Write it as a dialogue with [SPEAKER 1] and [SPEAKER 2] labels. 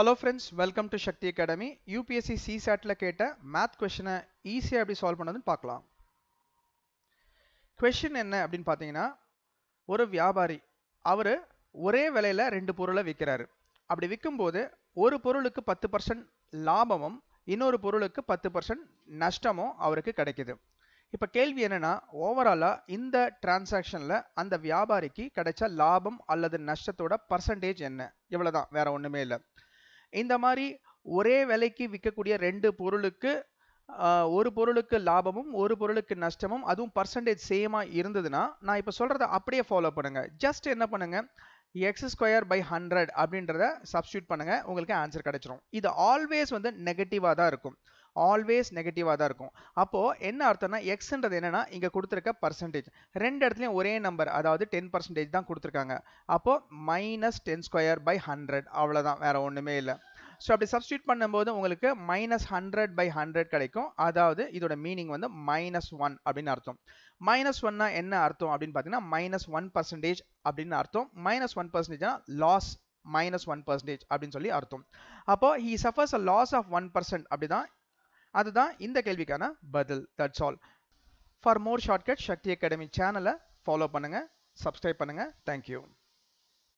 [SPEAKER 1] hello friends welcome to Shakti academy UPSC சிசாட்டில் கேட்ட math கொஷனை ஈஸியாக எப்படி சால்வ் பண்ணதுன்னு பார்க்கலாம் கொஷின் என்ன அப்படின்னு பார்த்தீங்கன்னா ஒரு வியாபாரி அவர் ஒரே விலையில் ரெண்டு பொருளை விற்கிறாரு அப்படி விற்கும்போது ஒரு பொருளுக்கு பத்து பர்சன்ட் லாபமும் இன்னொரு பொருளுக்கு பத்து பர்சன்ட் நஷ்டமும் அவருக்கு கிடைக்குது இப்போ கேள்வி என்னென்னா ஓவராலாக இந்த டிரான்சாக்ஷனில் அந்த வியாபாரிக்கு கிடைச்ச லாபம் அல்லது நஷ்டத்தோட பர்சன்டேஜ் என்ன இவ்வளோதான் வேறு ஒன்றுமே இல்லை இந்த மாதிரி ஒரே விலைக்கு விற்கக்கூடிய ரெண்டு பொருளுக்கு ஒரு பொருளுக்கு லாபமும் ஒரு பொருளுக்கு நஷ்டமும் அதுவும் பர்சன்டேஜ் சேமாக இருந்ததுன்னா நான் இப்போ சொல்கிறத அப்படியே ஃபாலோ பண்ணுங்கள் ஜஸ்ட் என்ன பண்ணுங்கள் எக்ஸ் ஸ்கொயர் பை ஹண்ட்ரட் அப்படின்றத சப்ஸ்டியூட் பண்ணுங்கள் உங்களுக்கு ஆன்சர் கிடச்சிரும் இது ஆல்வேஸ் வந்து நெகட்டிவாக தான் இருக்கும் ஆல்வேஸ் நெகட்டிவாக தான் இருக்கும் அப்போது என்ன அர்த்தம்னா எக்ஸ்ன்றது என்னென்னா இங்கே கொடுத்துருக்க பர்சன்டேஜ் ரெண்டு இடத்துலையும் ஒரே நம்பர் அதாவது டென் பர்சன்டேஜ் தான் கொடுத்துருக்காங்க அப்போது minus ten square by hundred அவ்வளோதான் வேறு ஒன்றுமே இல்லை ஸோ அப்படி சப்ஸ்டியூட் பண்ணும்போது உங்களுக்கு மைனஸ் ஹண்ட்ரட் பை ஹண்ட்ரட் கிடைக்கும் அதாவது இதோட மீனிங் வந்து மைனஸ் ஒன் அப்படின்னு அர்த்தம் மைனஸ் ஒன்னா என்ன அர்த்தம் அப்படின்னு பார்த்தீங்கன்னா மைனஸ் ஒன் பர்சன்டேஜ் அப்படின்னு அர்த்தம் மைனஸ் ஒன் பர்சன்டேஜ்னா லாஸ் மைனஸ் ஒன் பர்சன்டேஜ் அப்படின்னு சொல்லி அர்த்தம் அப்போ he suffers a loss of one percent அப்படி தான் அதுதான் இந்த கேள்விக்கான பதில் that's all for more shortcut Shakti academy சேனலை ஃபாலோ பண்ணுங்கள் சப்ஸ்கிரைப் பண்ணுங்கள் தேங்க்யூ